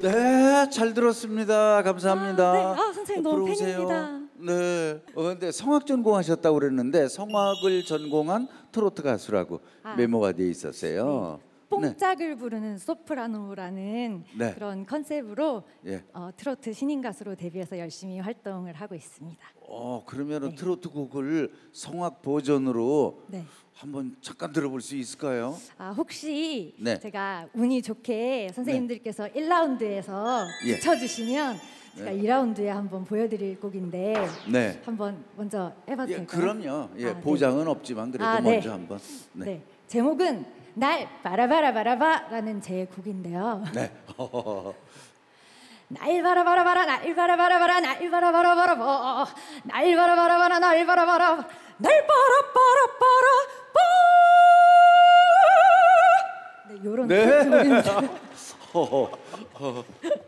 네, 잘 들었습니다. 감사합니다. 아, 네. 아, 선생님 너무 오세요. 팬입니다. 네. 어, 근데 성악 전공하셨다고 그랬는데 성악을 전공한 트로트 가수라고 아. 메모가 돼 있었어요. 네. 네. 뽕짝을 부르는 소프라노라는 네. 그런 컨셉으로 예. 어, 트로트 신인 가수로 데뷔해서 열심히 활동을 하고 있습니다. 어그러면 네. 트로트 곡을 성악 버전으로 네. 한번 잠깐 들어볼 수 있을까요? 아 혹시 네. 제가 운이 좋게 선생님들께서 1라운드에서 예. 쳐주시면 제가 2라운드에 한번 보여드릴 곡인데 한번 먼저 해봐도 예, 될까요? 그럼요. 예, 아, 보장은 없지만 그래도 아, 먼저 한번. 네. 제목은 날 바라바라바라바라는 제 곡인데요. 네. 날 바라바라바라 날 바라바라바라 날 바라바라바라 날 바라바라바라 날 바라바라 날 바라바라바라 바. 네, 요런 네.